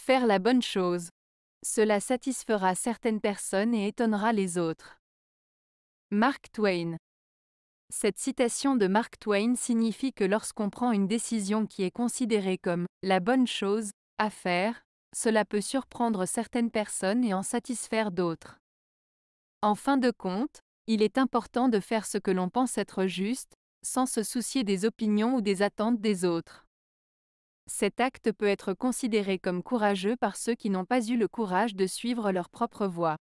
Faire la bonne chose. Cela satisfera certaines personnes et étonnera les autres. Mark Twain. Cette citation de Mark Twain signifie que lorsqu'on prend une décision qui est considérée comme la bonne chose à faire, cela peut surprendre certaines personnes et en satisfaire d'autres. En fin de compte, il est important de faire ce que l'on pense être juste, sans se soucier des opinions ou des attentes des autres. Cet acte peut être considéré comme courageux par ceux qui n'ont pas eu le courage de suivre leur propre voie.